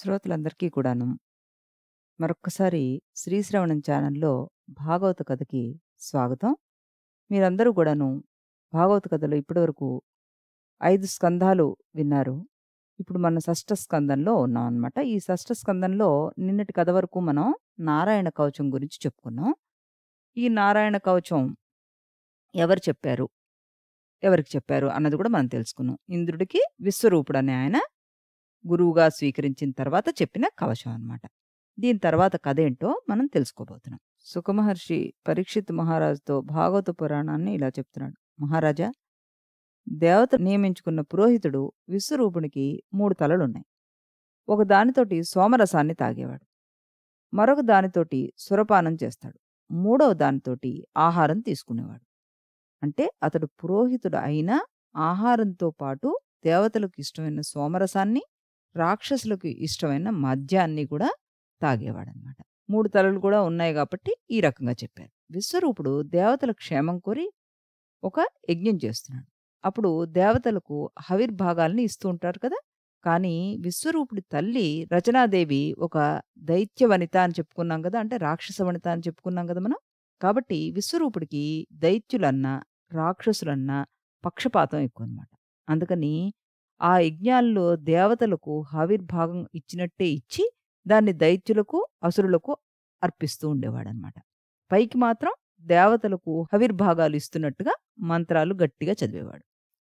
శ్రోతలందరికీ కూడాను మరొక్కసారి శ్రీశ్రవణం ఛానల్లో భాగవత కథకి స్వాగతం మీరందరూ కూడాను భాగవత కథలో ఇప్పటివరకు ఐదు స్కంధాలు విన్నారు ఇప్పుడు మన షష్ఠ స్కందంలో ఉన్నాం అనమాట ఈ షష్ఠ స్కందంలో నిన్నటి కథ వరకు మనం నారాయణ కవచం గురించి చెప్పుకున్నాం ఈ నారాయణ కవచం ఎవరు చెప్పారు ఎవరికి చెప్పారు అన్నది కూడా మనం తెలుసుకున్నాం ఇంద్రుడికి విశ్వరూపుడు అనే ఆయన గురువుగా స్వీకరించిన తర్వాత చెప్పిన కవచం అనమాట దీని తర్వాత కథ ఏంటో మనం తెలుసుకోబోతున్నాం సుఖమహర్షి పరీక్షిత్ మహారాజుతో భాగవత పురాణాన్ని ఇలా చెప్తున్నాడు మహారాజా దేవత నియమించుకున్న పురోహితుడు విశ్వరూపునికి మూడు తలలున్నాయి ఒక దానితోటి సోమరసాన్ని తాగేవాడు మరొక దానితోటి సురపానం చేస్తాడు మూడవ దానితోటి ఆహారం తీసుకునేవాడు అంటే అతడు పురోహితుడు అయినా ఆహారంతో పాటు దేవతలకు ఇష్టమైన సోమరసాన్ని రాక్షసులకు ఇష్టమైన మద్యాన్ని కూడా తాగేవాడనమాట మూడు తలలు కూడా ఉన్నాయి కాబట్టి ఈ రకంగా చెప్పారు విశ్వరూపుడు దేవతల క్షేమం కోరి ఒక యజ్ఞం చేస్తున్నాడు అప్పుడు దేవతలకు హవిర్భాగాల్ని ఇస్తూ ఉంటారు కదా కానీ విశ్వరూపుడి తల్లి రచనాదేవి ఒక దైత్య వనిత అని చెప్పుకున్నాం కదా అంటే రాక్షస వనిత అని చెప్పుకున్నాం కదా మనం కాబట్టి విశ్వరూపుడికి దైత్యులన్నా రాక్షసులన్నా పక్షపాతం ఎక్కువ అనమాట అందుకని ఆ యజ్ఞాల్లో దేవతలకు ఆవిర్భాగం ఇచ్చినట్టే ఇచ్చి దాన్ని దైత్యులకు అసురులకు అర్పిస్తూ ఉండేవాడనమాట పైకి మాత్రం దేవతలకు హవిర్భాగాలు ఇస్తున్నట్టుగా మంత్రాలు గట్టిగా చదివేవాడు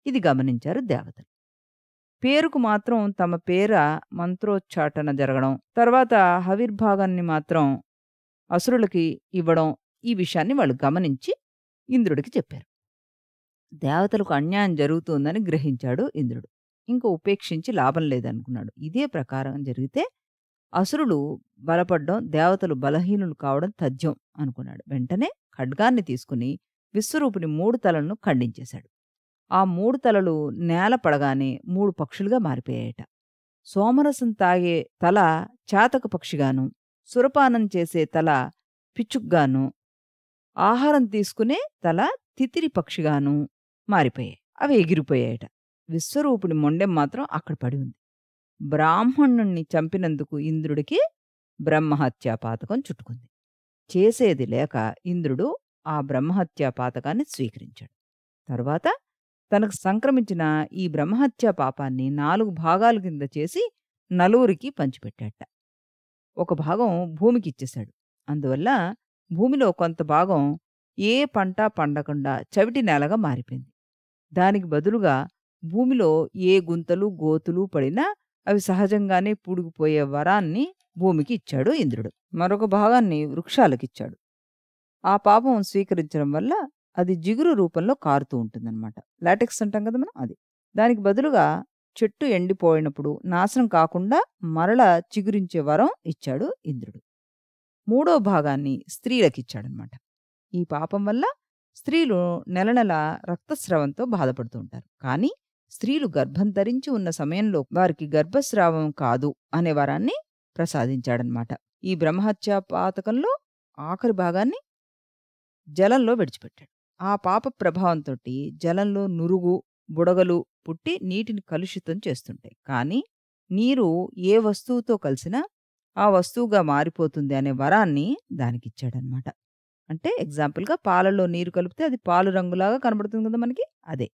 ఇది గమనించారు దేవతలు పేరుకు మాత్రం తమ పేర మంత్రోచ్చాటన జరగడం తర్వాత హవిర్భాగాన్ని మాత్రం అసురులకి ఇవ్వడం ఈ విషయాన్ని వాళ్ళు గమనించి ఇంద్రుడికి చెప్పారు దేవతలకు అన్యాయం జరుగుతుందని గ్రహించాడు ఇంద్రుడు ఇంకా ఉపేక్షించి లాభం లేదనుకున్నాడు ఇదే ప్రకారం జరిగితే అసురులు బలపడడం దేవతలు బలహీనులు కావడం తథ్యం అనుకున్నాడు వెంటనే ఖడ్గాన్ని తీసుకుని విశ్వరూపుని మూడు తలలను ఖండించేశాడు ఆ మూడు తలలు నేల పడగానే మూడు పక్షులుగా మారిపోయాయట సోమరసం తాగే తల చాతక పక్షిగాను సురపానం చేసే తల పిచ్చుగ్గాను ఆహారం తీసుకునే తల తితిరి పక్షిగాను మారిపోయాయి అవి ఎగిరిపోయాయట విశ్వరూపుడి మొండెం మాత్రం అక్కడ పడి ఉంది బ్రాహ్మణుణ్ణి చంపినందుకు ఇంద్రుడికి బ్రహ్మహత్యా పాతకం చుట్టుకుంది చేసేది లేక ఇంద్రుడు ఆ బ్రహ్మహత్యా పాతకాన్ని స్వీకరించాడు తరువాత తనకు సంక్రమించిన ఈ బ్రహ్మహత్యా పాపాన్ని నాలుగు భాగాల కింద చేసి నలుగురికి పంచిపెట్టాట ఒక భాగం భూమికి ఇచ్చేశాడు అందువల్ల భూమిలో కొంత భాగం ఏ పంట పండకుండా చవిటి నేలగా మారిపోయింది దానికి బదులుగా భూమిలో ఏ గుంతలు గోతులు పడినా అవి సహజంగానే పూడిగిపోయే వరాన్ని భూమికి ఇచ్చాడు ఇంద్రుడు మరొక భాగాన్ని వృక్షాలకిచ్చాడు ఆ పాపం స్వీకరించడం వల్ల అది జిగురు రూపంలో కారుతూ ఉంటుందన్నమాట లాటెక్స్ అంటాం కదా మనం అది దానికి బదులుగా చెట్టు ఎండిపోయినప్పుడు నాశనం కాకుండా మరల చిగురించే వరం ఇచ్చాడు ఇంద్రుడు మూడో భాగాన్ని స్త్రీలకిచ్చాడనమాట ఈ పాపం వల్ల స్త్రీలు నెల నెల రక్తస్రవంతో బాధపడుతూ ఉంటారు కానీ స్త్రీలు గర్భం ధరించి ఉన్న సమయంలో వారికి గర్భస్రావం కాదు అనే వరాన్ని ప్రసాదించాడనమాట ఈ బ్రహ్మహత్య పాతకంలో ఆఖరి భాగాన్ని జలంలో విడిచిపెట్టాడు ఆ పాప ప్రభావంతో జలంలో నురుగు బుడగలు పుట్టి నీటిని కలుషితం చేస్తుంటాయి కానీ నీరు ఏ వస్తువుతో కలిసినా ఆ వస్తువుగా మారిపోతుంది అనే వరాన్ని దానికిచ్చాడనమాట అంటే ఎగ్జాంపుల్గా పాలలో నీరు కలిపితే అది పాలు రంగులాగా కనబడుతుంది కదా మనకి అదే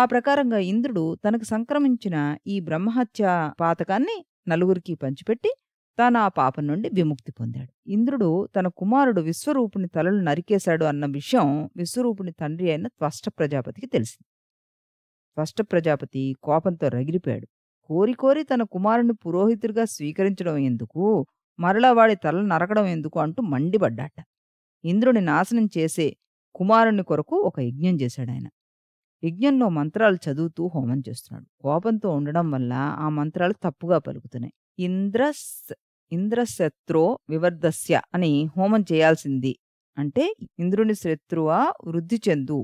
ఆ ప్రకారంగా ఇంద్రుడు తనకు సంక్రమించిన ఈ బ్రహ్మహత్య పాతకాన్ని నలుగురికి పంచిపెట్టి తాను ఆ పాపం నుండి విముక్తి పొందాడు ఇంద్రుడు తన కుమారుడు విశ్వరూపుని తలలు నరికేశాడు అన్న విషయం విశ్వరూపుని తండ్రి అయిన త్వష్ట ప్రజాపతికి తెలిసింది త్వష్ట ప్రజాపతి కోపంతో రగిరిపోయాడు కోరి కోరి తన కుమారుని పురోహితుడిగా స్వీకరించడం ఎందుకు మరలా వాడి తలలు నరకడం ఎందుకు అంటూ మండిపడ్డాట ఇంద్రుని నాశనం చేసే కుమారుని కొరకు ఒక యజ్ఞం చేశాడాయన యజ్ఞంలో మంత్రాలు చదువుతూ హోమం చేస్తున్నాడు కోపంతో ఉండడం వల్ల ఆ మంత్రాలు తప్పుగా పలుకుతున్నాయి ఇంద్రస్ ఇంద్రశత్రో వివర్ధస్య అని హోమం చేయాల్సింది అంటే ఇంద్రుని శత్రువ వృద్ధి చెందు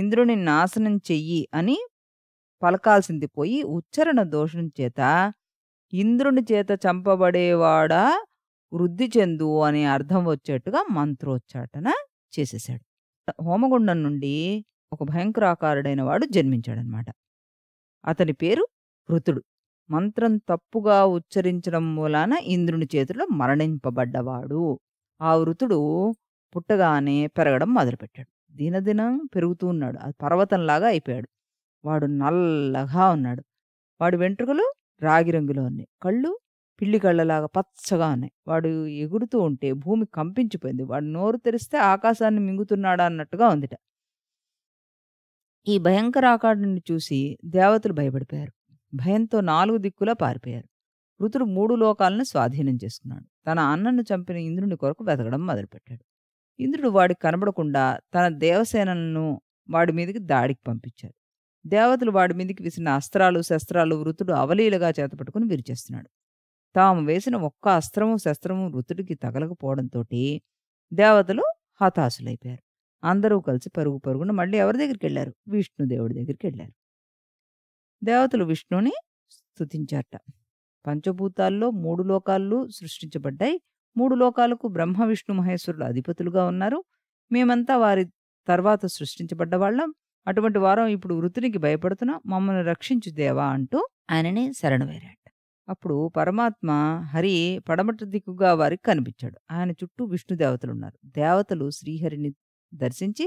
ఇంద్రుని నాశనం చెయ్యి అని పలకాల్సింది పోయి ఉచ్చరణ దోషం చేత ఇంద్రుని చేత చంపబడేవాడా వృద్ధి చెందు అనే అర్థం వచ్చేట్టుగా మంత్రోచ్చాటన చేసేశాడు హోమగుండం నుండి ఒక భయంకరాకారుడైన వాడు జన్మించాడనమాట అతని పేరు ఋతుడు మంత్రం తప్పుగా ఉచ్చరించడం మూలాన ఇంద్రుని చేతిలో మరణింపబడ్డవాడు ఆ వృతుడు పుట్టగానే పెరగడం మొదలుపెట్టాడు దినదినం పెరుగుతూ ఉన్నాడు అది పర్వతంలాగా అయిపోయాడు వాడు నల్లగా ఉన్నాడు వాడి వెంట్రుకలు రాగి రంగులో ఉన్నాయి కళ్ళు పిల్లి కళ్ళలాగా పచ్చగా ఉన్నాయి వాడు ఎగురుతూ ఉంటే భూమి కంపించిపోయింది వాడు నోరు తెరిస్తే ఆకాశాన్ని మింగుతున్నాడా అన్నట్టుగా ఉందిట ఈ భయంకర ఆకారుడిని చూసి దేవతలు భయపడిపోయారు భయంతో నాలుగు దిక్కులా పారిపోయారు రుతుడు మూడు లోకాలను స్వాధీనం చేసుకున్నాడు తన అన్నను చంపిన ఇంద్రుని కొరకు వెతకడం మొదలుపెట్టాడు ఇంద్రుడు వాడికి కనబడకుండా తన దేవసేనలను వాడి మీదకి దాడికి పంపించాడు దేవతలు వాడి మీదకి విసిన అస్త్రాలు శస్త్రాలు వృతుడు అవలీలగా చేతపట్టుకుని విరిచేస్తున్నాడు తాము వేసిన ఒక్క అస్త్రము శస్త్రము వృతుడికి తగలకపోవడంతో దేవతలు హతాశులైపోయారు అందరూ కలిసి పరుగు పరుగున మళ్ళీ ఎవరి దగ్గరికి వెళ్ళారు విష్ణుదేవుడి దగ్గరికి వెళ్ళారు దేవతలు విష్ణుని స్థుతించారట పంచభూతాల్లో మూడు లోకాలు సృష్టించబడ్డాయి మూడు లోకాలకు బ్రహ్మ విష్ణు మహేశ్వరులు అధిపతులుగా ఉన్నారు మేమంతా వారి తర్వాత సృష్టించబడ్డ వాళ్ళం అటువంటి వారం ఇప్పుడు వృత్తునికి భయపడుతున్నాం మమ్మల్ని రక్షించు దేవా అంటూ ఆయనని శరణవేరాట అప్పుడు పరమాత్మ హరి పడమట దిక్కుగా వారికి కనిపించాడు ఆయన చుట్టూ విష్ణు దేవతలు ఉన్నారు దేవతలు శ్రీహరిని దర్శించి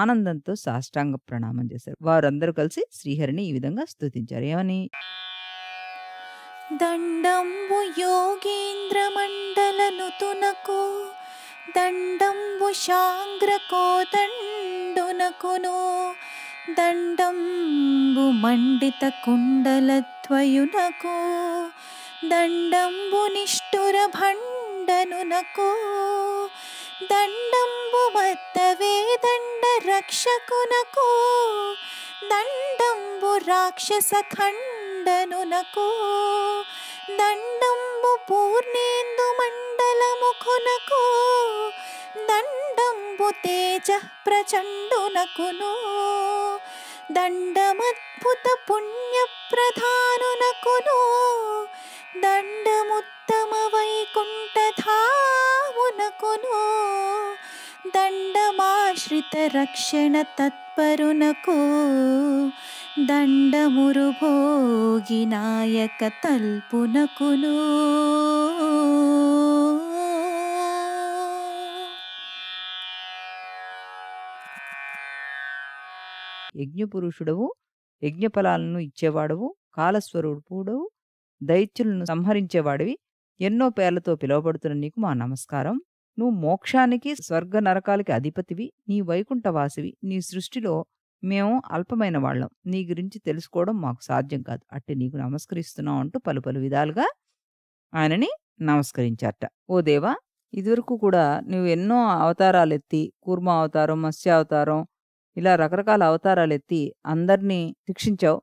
ఆనందంతో సాష్టాంగ ప్రణామం చేశారు వారందరూ కలిసి శ్రీహరిని ఈ విధంగా స్తుతించారు ఏమని దండంబు యోగేంద్ర తునకు దండంబు శాంగ్రకో దండునకును దండంబు మండిత కుండల కుండలత్వయునకు దండంబు నిష్ఠుర భండనునకు దండం పాపము మత్తవే దండ రక్షకునకు దండంబు రాక్షస ఖండనునకు దండంబు పూర్ణేందు మండలముఖునకు దండంబు తేజ ప్రచండునకును దండమద్భుత పుణ్య ప్రధానునకును దండముత్తమ వైకుంఠధామునకును దండమాశ్రిత రక్షణ తత్పరునకు దండమురుభోగి నాయక తల్పునకును యజ్ఞపురుషుడవు యజ్ఞఫలాలను ఇచ్చేవాడవు కాలస్వరూపుడవు దైత్యులను సంహరించేవాడివి ఎన్నో పేర్లతో పిలువబడుతున్న నీకు మా నమస్కారం నువ్వు మోక్షానికి స్వర్గ నరకాలకి అధిపతివి నీ వైకుంఠవాసివి నీ సృష్టిలో మేము అల్పమైన వాళ్ళం నీ గురించి తెలుసుకోవడం మాకు సాధ్యం కాదు అట్టి నీకు నమస్కరిస్తున్నావు అంటూ పలు పలు విధాలుగా ఆయనని నమస్కరించారట ఓ దేవా ఇదివరకు కూడా నువ్వు ఎన్నో అవతారాలు ఎత్తి కూర్మ అవతారం మత్స్య అవతారం ఇలా రకరకాల అవతారాలు ఎత్తి అందరినీ శిక్షించావు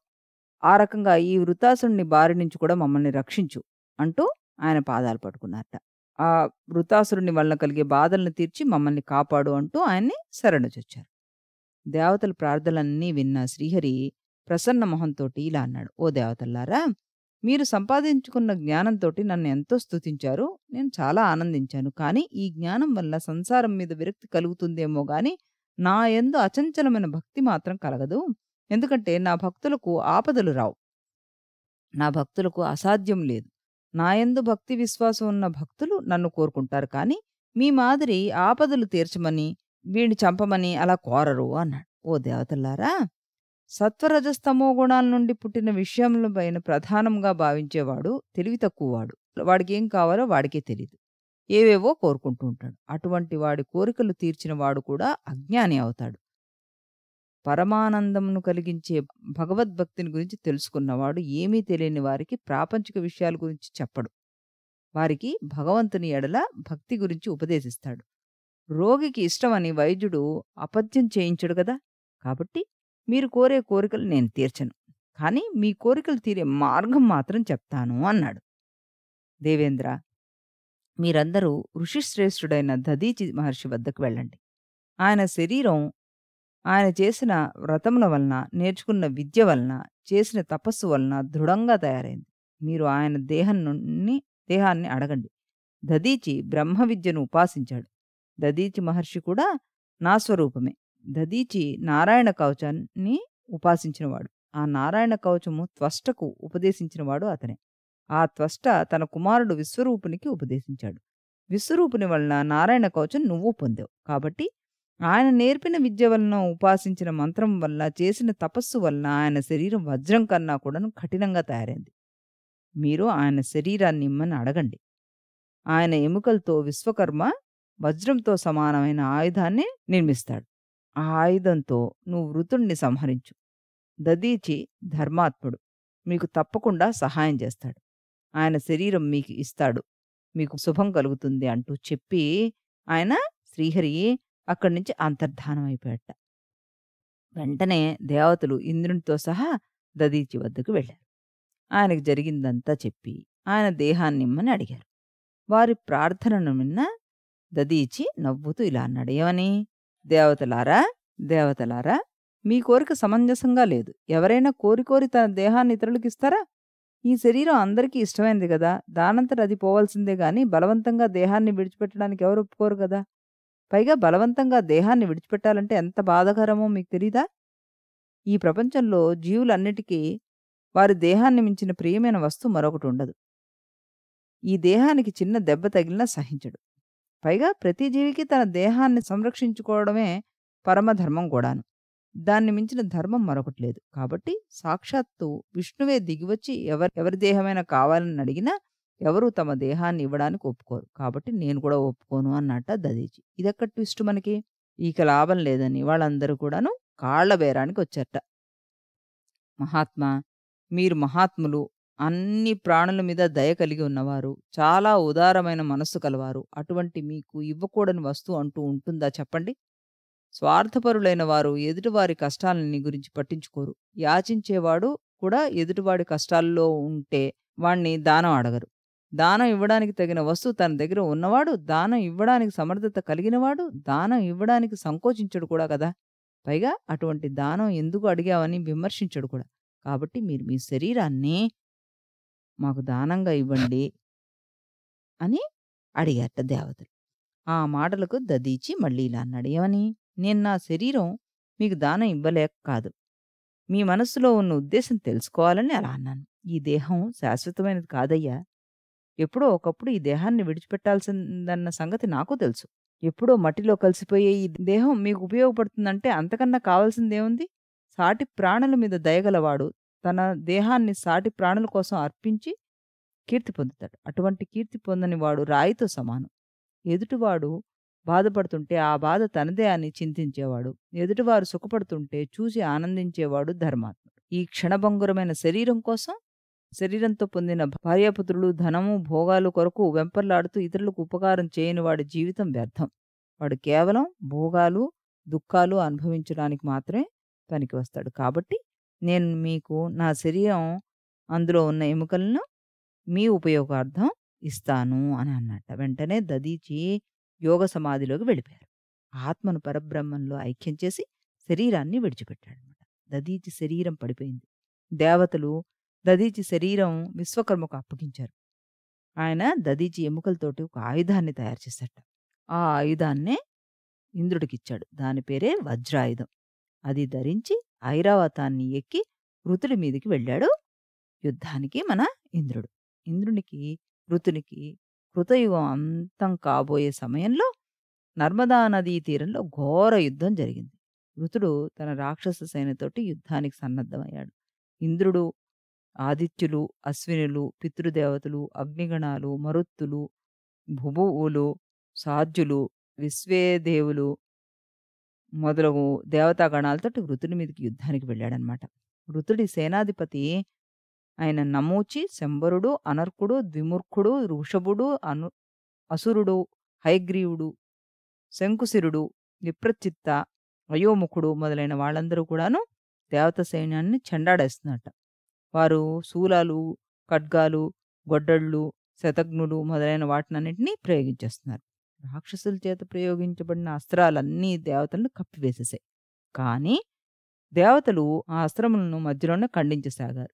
ఆ రకంగా ఈ వృతాసుని బారి నుంచి కూడా మమ్మల్ని రక్షించు అంటూ ఆయన పాదాలు పట్టుకున్నారట ఆ వృతాసురుని వలన కలిగే బాధలను తీర్చి మమ్మల్ని కాపాడు అంటూ ఆయన్ని శరణుచొచ్చారు దేవతల ప్రార్థనలన్నీ విన్న శ్రీహరి ప్రసన్న మొహంతోటి ఇలా అన్నాడు ఓ దేవతల్లారా మీరు సంపాదించుకున్న జ్ఞానంతోటి నన్ను ఎంతో స్తుతించారు నేను చాలా ఆనందించాను కానీ ఈ జ్ఞానం వల్ల సంసారం మీద విరక్తి కలుగుతుందేమో గాని నా ఎందు అచంచలమైన భక్తి మాత్రం కలగదు ఎందుకంటే నా భక్తులకు ఆపదలు రావు నా భక్తులకు అసాధ్యం లేదు నాయందు భక్తి విశ్వాసం ఉన్న భక్తులు నన్ను కోరుకుంటారు కాని మీ మాదిరి ఆపదలు తీర్చమని వీణ్ణి చంపమని అలా కోరరు అన్నాడు ఓ దేవతల్లారా సత్వరజస్తమో గుణాల నుండి పుట్టిన విషయంలో పైన ప్రధానంగా భావించేవాడు తెలివి తక్కువవాడు వాడికి ఏం కావాలో వాడికే తెలియదు ఏవేవో కోరుకుంటూ ఉంటాడు అటువంటి వాడి కోరికలు తీర్చిన వాడు కూడా అజ్ఞాని అవుతాడు పరమానందమును కలిగించే భగవద్భక్తిని గురించి తెలుసుకున్నవాడు ఏమీ తెలియని వారికి ప్రాపంచిక విషయాల గురించి చెప్పడు వారికి భగవంతుని ఎడల భక్తి గురించి ఉపదేశిస్తాడు రోగికి ఇష్టమని వైద్యుడు అపత్యం చేయించడు కదా కాబట్టి మీరు కోరే కోరికలు నేను తీర్చను కానీ మీ కోరికలు తీరే మార్గం మాత్రం చెప్తాను అన్నాడు దేవేంద్ర మీరందరూ ఋషిశ్రేష్ఠుడైన దదీచి మహర్షి వద్దకు వెళ్ళండి ఆయన శరీరం ఆయన చేసిన వ్రతముల వలన నేర్చుకున్న విద్య వలన చేసిన తపస్సు వలన దృఢంగా తయారైంది మీరు ఆయన దేహం నుండి దేహాన్ని అడగండి దదీచి బ్రహ్మ విద్యను ఉపాసించాడు దదీచి మహర్షి కూడా నా స్వరూపమే దదీచి నారాయణ కవచాన్ని ఉపాసించినవాడు ఆ నారాయణ కవచము త్వష్టకు ఉపదేశించినవాడు అతనే ఆ త్వష్ట తన కుమారుడు విశ్వరూపునికి ఉపదేశించాడు విశ్వరూపుని వలన నారాయణ కవచం నువ్వు పొందావు కాబట్టి ఆయన నేర్పిన విద్య వలన ఉపాసించిన మంత్రం వల్ల చేసిన తపస్సు వలన ఆయన శరీరం వజ్రం కన్నా కూడా కఠినంగా తయారైంది మీరు ఆయన శరీరాన్ని ఇమ్మని అడగండి ఆయన ఎముకలతో విశ్వకర్మ వజ్రంతో సమానమైన ఆయుధాన్ని నిర్మిస్తాడు ఆ ఆయుధంతో నువ్వు వృతుణ్ణి సంహరించు దదీచి ధర్మాత్ముడు మీకు తప్పకుండా సహాయం చేస్తాడు ఆయన శరీరం మీకు ఇస్తాడు మీకు శుభం కలుగుతుంది అంటూ చెప్పి ఆయన శ్రీహరి అక్కడి నుంచి అంతర్ధానం అయిపోయట వెంటనే దేవతలు ఇంద్రునితో సహా దదీచి వద్దకు వెళ్ళారు ఆయనకు జరిగిందంతా చెప్పి ఆయన దేహాన్ని ఇమ్మని అడిగారు వారి ప్రార్థనను విన్న దదీచి నవ్వుతూ ఇలా అన్నాడు ఏమని దేవతలారా దేవతలారా మీ కోరిక సమంజసంగా లేదు ఎవరైనా కోరి కోరి తన దేహాన్ని ఇతరులకు ఇస్తారా ఈ శరీరం అందరికీ ఇష్టమైంది కదా దానంతట అది పోవాల్సిందే గాని బలవంతంగా దేహాన్ని విడిచిపెట్టడానికి ఎవరు ఒప్పుకోరు కదా పైగా బలవంతంగా దేహాన్ని విడిచిపెట్టాలంటే ఎంత బాధకరమో మీకు తెలీదా ఈ ప్రపంచంలో జీవులన్నిటికీ వారి దేహాన్ని మించిన ప్రియమైన వస్తువు మరొకటి ఉండదు ఈ దేహానికి చిన్న దెబ్బ తగిలినా సహించడు పైగా ప్రతి జీవికి తన దేహాన్ని సంరక్షించుకోవడమే పరమధర్మం కూడాను దాన్ని మించిన ధర్మం మరొకటి లేదు కాబట్టి సాక్షాత్తు విష్ణువే దిగివచ్చి ఎవరి ఎవరి దేహమైనా కావాలని అడిగినా ఎవరు తమ దేహాన్ని ఇవ్వడానికి ఒప్పుకోరు కాబట్టి నేను కూడా ఒప్పుకోను అన్నట్ట దదీచి ఇదెక్కడ ట్విస్ట్ మనకి ఈక లాభం లేదని వాళ్ళందరూ కూడాను కాళ్ల బేరానికి వచ్చారట మహాత్మా మీరు మహాత్ములు అన్ని ప్రాణుల మీద దయ కలిగి ఉన్నవారు చాలా ఉదారమైన మనస్సు కలవారు అటువంటి మీకు ఇవ్వకూడని వస్తువు అంటూ ఉంటుందా చెప్పండి స్వార్థపరులైన వారు ఎదుటివారి కష్టాలని గురించి పట్టించుకోరు యాచించేవాడు కూడా ఎదుటివాడి కష్టాల్లో ఉంటే వాణ్ణి దానం అడగరు దానం ఇవ్వడానికి తగిన వస్తువు తన దగ్గర ఉన్నవాడు దానం ఇవ్వడానికి సమర్థత కలిగినవాడు దానం ఇవ్వడానికి సంకోచించడు కూడా కదా పైగా అటువంటి దానం ఎందుకు అడిగావని విమర్శించడు కూడా కాబట్టి మీరు మీ శరీరాన్ని మాకు దానంగా ఇవ్వండి అని అడిగారట దేవతలు ఆ మాటలకు దదీచి మళ్ళీ ఇలా అన్నాడు ఏమని నేను నా శరీరం మీకు దానం ఇవ్వలేక కాదు మీ మనస్సులో ఉన్న ఉద్దేశం తెలుసుకోవాలని అలా అన్నాను ఈ దేహం శాశ్వతమైనది కాదయ్యా ఎప్పుడో ఒకప్పుడు ఈ దేహాన్ని విడిచిపెట్టాల్సిందన్న సంగతి నాకు తెలుసు ఎప్పుడో మట్టిలో కలిసిపోయే ఈ దేహం మీకు ఉపయోగపడుతుందంటే అంతకన్నా కావాల్సిందేముంది సాటి ప్రాణుల మీద దయగలవాడు తన దేహాన్ని సాటి ప్రాణుల కోసం అర్పించి కీర్తి పొందుతాడు అటువంటి కీర్తి పొందని వాడు రాయితో సమానం ఎదుటివాడు బాధపడుతుంటే ఆ బాధ తనదే అని చింతించేవాడు ఎదుటివారు సుఖపడుతుంటే చూసి ఆనందించేవాడు ధర్మాత్ముడు ఈ క్షణభంగురమైన శరీరం కోసం శరీరంతో పొందిన భార్యాపుత్రులు ధనము భోగాలు కొరకు వెంపర్లాడుతూ ఇతరులకు ఉపకారం చేయని వాడి జీవితం వ్యర్థం వాడు కేవలం భోగాలు దుఃఖాలు అనుభవించడానికి మాత్రమే పనికి వస్తాడు కాబట్టి నేను మీకు నా శరీరం అందులో ఉన్న ఎముకలను మీ ఉపయోగార్థం ఇస్తాను అని అన్నట్ట వెంటనే దదీచి యోగ సమాధిలోకి వెళ్ళిపోయారు ఆత్మను పరబ్రహ్మంలో ఐక్యం చేసి శరీరాన్ని విడిచిపెట్టాడు అనమాట దదీచి శరీరం పడిపోయింది దేవతలు దదీచి శరీరం విశ్వకర్మకు అప్పగించారు ఆయన దదీచి ఎముకలతోటి ఒక ఆయుధాన్ని తయారు చేశాట ఆ ఆయుధాన్నే ఇంద్రుడికిచ్చాడు దాని పేరే వజ్రాయుధం అది ధరించి ఐరావతాన్ని ఎక్కి ఋతుడి మీదకి వెళ్ళాడు యుద్ధానికి మన ఇంద్రుడు ఇంద్రునికి ఋతునికి కృతయుగం అంతం కాబోయే సమయంలో నర్మదా నదీ తీరంలో ఘోర యుద్ధం జరిగింది ఋతుడు తన రాక్షస సేనతోటి యుద్ధానికి సన్నద్ధమయ్యాడు ఇంద్రుడు ఆదిత్యులు అశ్వినులు పితృదేవతలు అగ్నిగణాలు మరుత్తులు భుభువులు సాధ్యులు విశ్వేదేవులు మొదలగు దేవతాగణాలతో వృతుడి మీదకి యుద్ధానికి వెళ్ళాడనమాట వృతుడి సేనాధిపతి ఆయన నమూచి శంబరుడు అనర్కుడు ద్విముర్ఖుడు ఋషభుడు అను అసురుడు హైగ్రీవుడు శంకుశిరుడు విప్రచిత్త అయోముఖుడు మొదలైన వాళ్ళందరూ కూడాను దేవత సైన్యాన్ని చెండాడేస్తున్నట్ట వారు శూలాలు ఖడ్గాలు గొడ్డళ్ళు శతఘ్నులు మొదలైన వాటినన్నింటినీ ప్రయోగించేస్తున్నారు రాక్షసుల చేత ప్రయోగించబడిన అస్త్రాలన్నీ దేవతలను కప్పివేసేసాయి కానీ దేవతలు ఆ అస్త్రములను మధ్యలోనే ఖండించసాగారు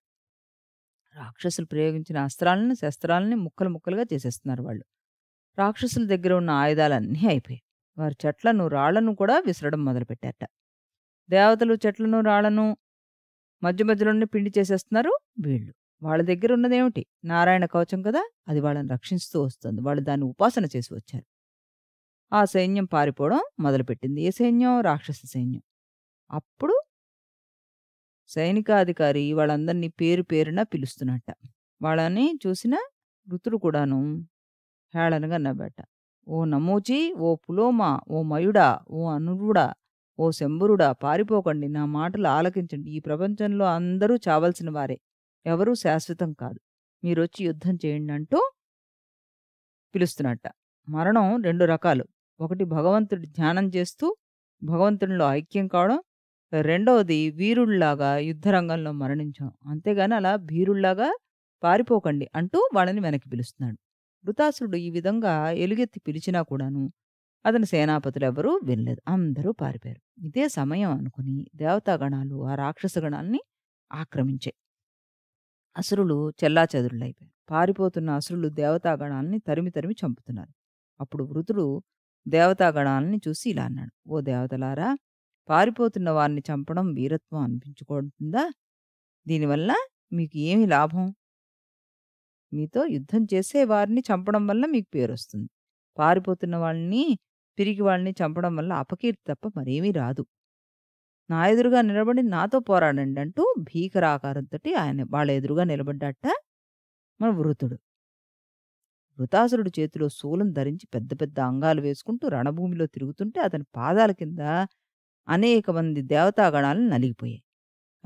రాక్షసులు ప్రయోగించిన అస్త్రాలను శస్త్రాలని ముక్కలు ముక్కలుగా చేసేస్తున్నారు వాళ్ళు రాక్షసుల దగ్గర ఉన్న ఆయుధాలన్నీ అయిపోయాయి వారు చెట్లను రాళ్లను కూడా విసరడం మొదలుపెట్టారట దేవతలు చెట్లను రాళ్లను మధ్య మధ్యలోనే పిండి చేసేస్తున్నారు వీళ్ళు వాళ్ళ దగ్గర ఉన్నదేమిటి నారాయణ కవచం కదా అది వాళ్ళని రక్షిస్తూ వస్తుంది వాళ్ళు దాన్ని ఉపాసన చేసి వచ్చారు ఆ సైన్యం పారిపోవడం మొదలుపెట్టింది ఏ సైన్యం రాక్షస సైన్యం అప్పుడు సైనికాధికారి వాళ్ళందరినీ పేరు పేరున పిలుస్తున్నట్ట వాళ్ళని చూసిన ఋతుడు కూడాను హేళనగా నవ్వాట ఓ నమోజీ ఓ పులోమా ఓ మయుడా ఓ అనురుడా ఓ శంభురుడా పారిపోకండి నా మాటలు ఆలకించండి ఈ ప్రపంచంలో అందరూ చావలసిన వారే ఎవరూ శాశ్వతం కాదు మీరొచ్చి యుద్ధం చేయండి అంటూ పిలుస్తున్నట్ట మరణం రెండు రకాలు ఒకటి భగవంతుడి ధ్యానం చేస్తూ భగవంతునిలో ఐక్యం కావడం రెండవది వీరుళ్లాగా యుద్ధరంగంలో మరణించడం అంతేగాని అలా భీరుళ్లాగా పారిపోకండి అంటూ వాళ్ళని వెనక్కి పిలుస్తున్నాడు వృతాసురుడు ఈ విధంగా ఎలుగెత్తి పిలిచినా కూడాను అతని సేనాపతులెవరూ వినలేదు అందరూ పారిపోయారు ఇదే సమయం అనుకుని దేవతాగణాలు ఆ రాక్షస గణాలని ఆక్రమించాయి అసురులు చెల్లా చెదురులైపోయారు పారిపోతున్న అసురులు దేవతాగణాలని తరిమి తరిమి చంపుతున్నారు అప్పుడు వృతుడు దేవతాగణాలని చూసి ఇలా అన్నాడు ఓ దేవతలారా పారిపోతున్న వారిని చంపడం వీరత్వం అనిపించుకుంటుందా దీనివల్ల మీకు ఏమి లాభం మీతో యుద్ధం చేసే వారిని చంపడం వల్ల మీకు పేరు వస్తుంది పారిపోతున్న వాళ్ళని పిరిగి వాళ్ళని చంపడం వల్ల అపకీర్తి తప్ప మరేమీ రాదు నా ఎదురుగా నిలబడి నాతో పోరాడండి అంటూ భీకరాకారంతో ఆయన వాళ్ళ ఎదురుగా నిలబడ్డట మన వృతుడు వృతాసురుడు చేతిలో శూలం ధరించి పెద్ద పెద్ద అంగాలు వేసుకుంటూ రణభూమిలో తిరుగుతుంటే అతని పాదాల కింద అనేక మంది దేవతాగణాలు నలిగిపోయాయి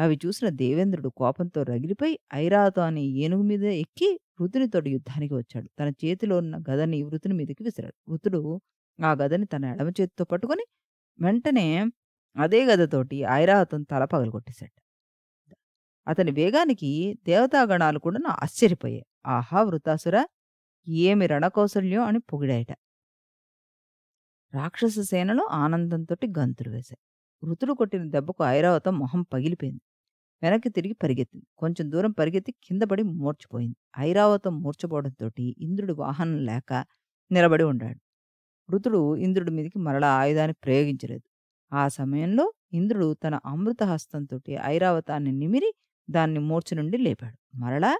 అవి చూసిన దేవేంద్రుడు కోపంతో రగిలిపోయి ఐరాతో అనే ఏనుగు మీద ఎక్కి వృతునితోటి యుద్ధానికి వచ్చాడు తన చేతిలో ఉన్న గదని వృతుని మీదకి విసిరాడు వృతుడు ఆ గదని తన ఎడమ చేతితో పట్టుకుని వెంటనే అదే గదతోటి ఐరావతం తల పగలగొట్టేశాడు అతని వేగానికి దేవతాగణాలు కూడా ఆశ్చర్యపోయాయి ఆహా వృతాసుర ఏమి రణకౌశల్యం అని పొగిడాయట రాక్షస సేనలో ఆనందంతో గంతులు వేశాయి వృతులు కొట్టిన దెబ్బకు ఐరావతం మొహం పగిలిపోయింది వెనక్కి తిరిగి పరిగెత్తింది కొంచెం దూరం పరిగెత్తి కిందపడి మూర్చిపోయింది ఐరావతం మూర్చపోవడంతో ఇంద్రుడి వాహనం లేక నిలబడి ఉండాడు వృతుడు ఇంద్రుడి మీదకి మరలా ఆయుధాన్ని ప్రయోగించలేదు ఆ సమయంలో ఇంద్రుడు తన అమృత హస్తంతో ఐరావతాన్ని నిమిరి దాన్ని మూర్చి నుండి లేపాడు మరలా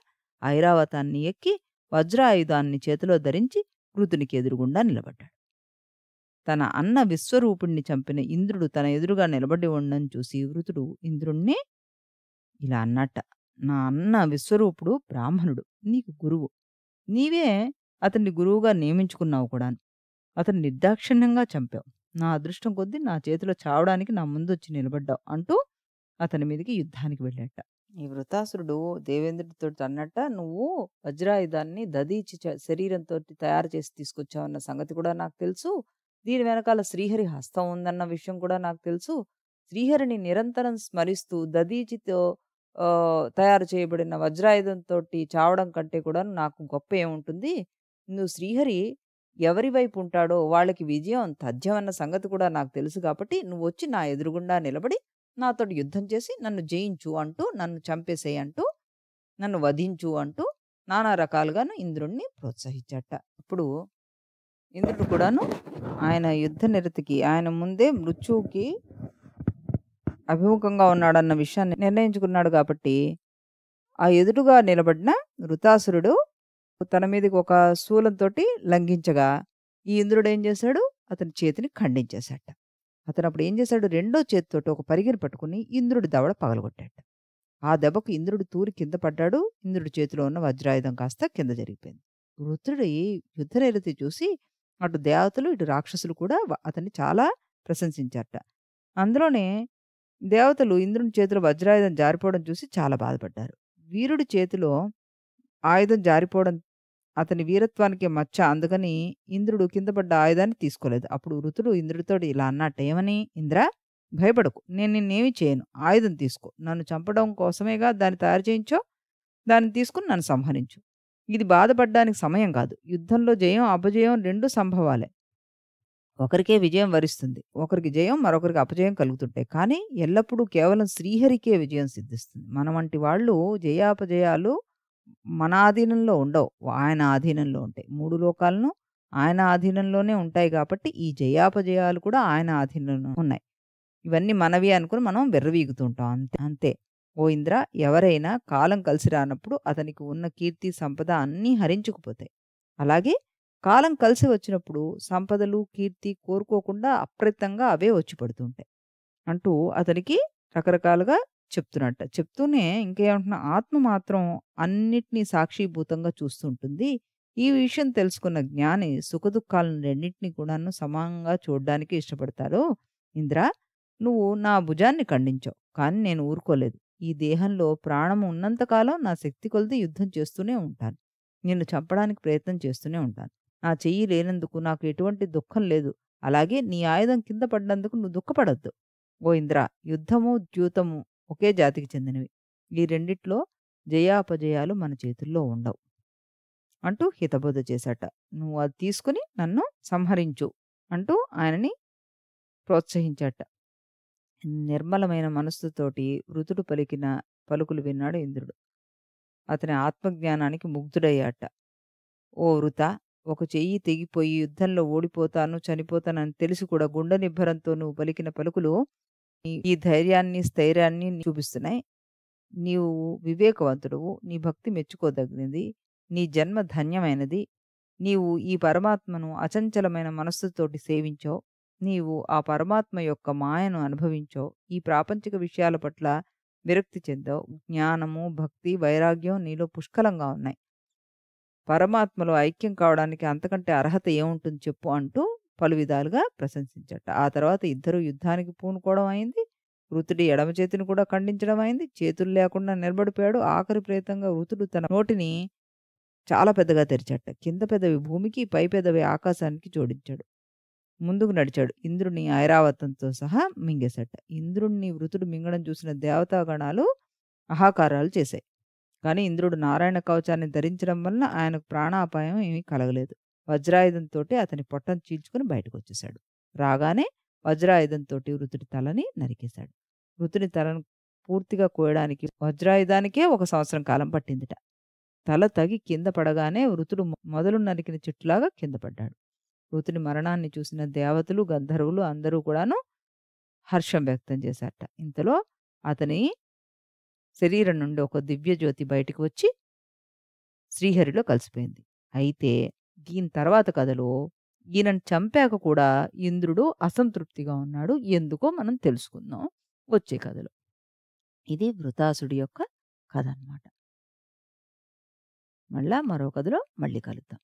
ఐరావతాన్ని ఎక్కి వజ్రాయుధాన్ని చేతిలో ధరించి వృతునికి ఎదురుగుండా నిలబడ్డాడు తన అన్న విశ్వరూపుణ్ణి చంపిన ఇంద్రుడు తన ఎదురుగా నిలబడి ఉండని చూసి వృతుడు ఇంద్రుణ్ణి ఇలా అన్నట్ట నా అన్న విశ్వరూపుడు బ్రాహ్మణుడు నీకు గురువు నీవే అతన్ని గురువుగా నియమించుకున్నావు కూడాను అతను నిర్దాక్షిణ్యంగా చంపావు నా అదృష్టం కొద్దీ నా చేతిలో చావడానికి నా ముందు వచ్చి నిలబడ్డావు అంటూ అతని మీదకి యుద్ధానికి వెళ్ళాట ఈ వృతాసురుడు దేవేంద్రుడితో అన్నట్ట నువ్వు వజ్రాయుధాన్ని దదీచి శరీరంతో తయారు చేసి తీసుకొచ్చావన్న సంగతి కూడా నాకు తెలుసు దీని వెనకాల శ్రీహరి హస్తం ఉందన్న విషయం కూడా నాకు తెలుసు శ్రీహరిని నిరంతరం స్మరిస్తూ దదీచితో తయారు చేయబడిన వజ్రాయుధంతో చావడం కంటే కూడా నాకు గొప్ప ఏముంటుంది నువ్వు శ్రీహరి ఎవరి వైపు ఉంటాడో వాళ్ళకి విజయం తథ్యమన్న సంగతి కూడా నాకు తెలుసు కాబట్టి నువ్వు వచ్చి నా ఎదురుగుండా నిలబడి నాతో యుద్ధం చేసి నన్ను జయించు అంటూ నన్ను చంపేసేయి అంటూ నన్ను వధించు అంటూ నానా రకాలుగాను ఇంద్రుణ్ణి ప్రోత్సహించట ఇప్పుడు ఇంద్రుడు కూడాను ఆయన యుద్ధ నిరతికి ఆయన ముందే మృత్యువుకి అభిముఖంగా ఉన్నాడన్న విషయాన్ని నిర్ణయించుకున్నాడు కాబట్టి ఆ ఎదురుగా నిలబడిన వృతాసురుడు తన మీదకి ఒక శూలంతో లంఘించగా ఈ ఇంద్రుడు ఏం చేశాడు అతని చేతిని ఖండించేశాట అతను అప్పుడు ఏం చేశాడు రెండో చేతితోటి ఒక పరిగిని పట్టుకుని ఇంద్రుడి దవడ పగలగొట్టాడు ఆ దెబ్బకు ఇంద్రుడు తూరి కింద పడ్డాడు ఇంద్రుడి చేతిలో ఉన్న వజ్రాయుధం కాస్త కింద జరిగిపోయింది వృత్రుడు యుద్ధ నిరతి చూసి అటు దేవతలు ఇటు రాక్షసులు కూడా అతన్ని చాలా ప్రశంసించారట అందులోనే దేవతలు ఇంద్రుని చేతిలో వజ్రాయుధం జారిపోవడం చూసి చాలా బాధపడ్డారు వీరుడి చేతిలో ఆయుధం జారిపోవడం అతని వీరత్వానికి మచ్చ అందుకని ఇంద్రుడు కింద పడ్డ ఆయుధాన్ని తీసుకోలేదు అప్పుడు ఋతుడు ఇంద్రుడితో ఇలా అన్నట్టేమని ఏమని ఇంద్ర భయపడకు నేను నిన్నేమి చేయను ఆయుధం తీసుకో నన్ను చంపడం కోసమేగా దాన్ని తయారు చేయించో దాన్ని తీసుకుని నన్ను సంహరించు ఇది బాధపడడానికి సమయం కాదు యుద్ధంలో జయం అపజయం రెండు సంభవాలే ఒకరికే విజయం వరిస్తుంది ఒకరికి జయం మరొకరికి అపజయం కలుగుతుంటాయి కానీ ఎల్లప్పుడూ కేవలం శ్రీహరికే విజయం సిద్ధిస్తుంది మన వంటి వాళ్ళు జయాపజయాలు మన ఆధీనంలో ఉండవు ఆయన ఆధీనంలో ఉంటాయి మూడు లోకాలను ఆయన ఆధీనంలోనే ఉంటాయి కాబట్టి ఈ జయాపజయాలు కూడా ఆయన ఆధీనంలో ఉన్నాయి ఇవన్నీ మనవి అనుకుని మనం వెర్రవీగుతుంటాం అంతే అంతే ఓ ఇంద్ర ఎవరైనా కాలం కలిసి రానప్పుడు అతనికి ఉన్న కీర్తి సంపద అన్నీ హరించుకుపోతాయి అలాగే కాలం కలిసి వచ్చినప్పుడు సంపదలు కీర్తి కోరుకోకుండా అప్రతంగా అవే వచ్చి పడుతుంటాయి అంటూ అతనికి రకరకాలుగా చెప్తున్నట్ట. చెప్తూనే ఇంకేమంటున్నా ఆత్మ మాత్రం అన్నిటినీ సాక్షిభూతంగా చూస్తుంటుంది. ఈ విషయం తెలుసుకున్న జ్ఞాని సుఖదుఃఖాలను రెండింటినీ కూడాను సమానంగా చూడ్డానికి ఇష్టపడతారు ఇంద్ర, నువ్వు నా భుజాన్ని ఖండించావు. కానీ నేను ఊరుకోలేదు. ఈ దేహంలో ప్రాణం ఉన్నంతకాలం నా శక్తి కొలిది యుద్ధం చేస్తూనే ఉంటాను. నిన్ను చంపడానికి ప్రయత్నం చేస్తూనే ఉంటాను. నా చెయ్యి లేనందుకు నాకు ఎటువంటి దుఃఖం లేదు. అలాగే నీ ఆయుధం కింద పడినందుకు నువ్వు దుఃఖపడద్దు ఓ ఇంద్ర, యుద్ధము, ద్యూతము ఒకే జాతికి చెందినవి ఈ రెండిట్లో జయాపజయాలు మన చేతుల్లో ఉండవు అంటూ హితబోధ చేశాట నువ్వు అది తీసుకుని నన్ను సంహరించు అంటూ ఆయనని ప్రోత్సహించాట నిర్మలమైన మనస్సుతోటి వృతుడు పలికిన పలుకులు విన్నాడు ఇంద్రుడు అతని ఆత్మజ్ఞానానికి ముగ్ధుడయ్యాట ఓ వృత ఒక చెయ్యి తెగిపోయి యుద్ధంలో ఓడిపోతాను చనిపోతానని తెలిసి కూడా గుండె నిబ్బరంతో నువ్వు పలికిన పలుకులు ఈ ధైర్యాన్ని స్థైర్యాన్ని చూపిస్తున్నాయి నీవు వివేకవంతుడువు నీ భక్తి మెచ్చుకోదగినది నీ జన్మ ధన్యమైనది నీవు ఈ పరమాత్మను అచంచలమైన మనస్సుతోటి సేవించో నీవు ఆ పరమాత్మ యొక్క మాయను అనుభవించో ఈ ప్రాపంచిక విషయాల పట్ల విరక్తి చెందో జ్ఞానము భక్తి వైరాగ్యం నీలో పుష్కలంగా ఉన్నాయి పరమాత్మలో ఐక్యం కావడానికి అంతకంటే అర్హత ఏముంటుంది చెప్పు అంటూ పలు విధాలుగా ప్రశంసించట ఆ తర్వాత ఇద్దరు యుద్ధానికి పూనుకోవడం అయింది వృతుడి ఎడమ చేతిని కూడా ఖండించడం అయింది చేతులు లేకుండా నిలబడిపోయాడు ఆఖరి ప్రయత్నంగా వృతుడు తన నోటిని చాలా పెద్దగా తెరిచాట కింద పెదవి భూమికి పై పెదవి ఆకాశానికి జోడించాడు ముందుకు నడిచాడు ఇంద్రుని ఐరావతంతో సహా మింగేశాట ఇంద్రుణ్ణి వృతుడు మింగడం చూసిన దేవతాగణాలు అహాకారాలు చేశాయి కానీ ఇంద్రుడు నారాయణ కవచాన్ని ధరించడం వలన ఆయనకు ప్రాణాపాయం ఏమీ కలగలేదు వజ్రాయుధంతో అతని పొట్టను చీల్చుకుని బయటకు వచ్చేశాడు రాగానే వజ్రాయుధంతో వృతుడి తలని నరికేశాడు వృతుని తలను పూర్తిగా కోయడానికి వజ్రాయుధానికే ఒక సంవత్సరం కాలం పట్టిందిట తల తగి కింద పడగానే వృతుడు మొదలు నరికిన చెట్టులాగా కింద పడ్డాడు వృతుని మరణాన్ని చూసిన దేవతలు గంధర్వులు అందరూ కూడాను హర్షం వ్యక్తం చేశారట ఇంతలో అతని శరీరం నుండి ఒక దివ్యజ్యోతి బయటకు వచ్చి శ్రీహరిలో కలిసిపోయింది అయితే దీని తర్వాత కథలో ఈయనను చంపాక కూడా ఇంద్రుడు అసంతృప్తిగా ఉన్నాడు ఎందుకో మనం తెలుసుకుందాం వచ్చే కథలో ఇది వృతాసుడి యొక్క కథ అన్నమాట మళ్ళా మరో కథలో మళ్ళీ కలుద్దాం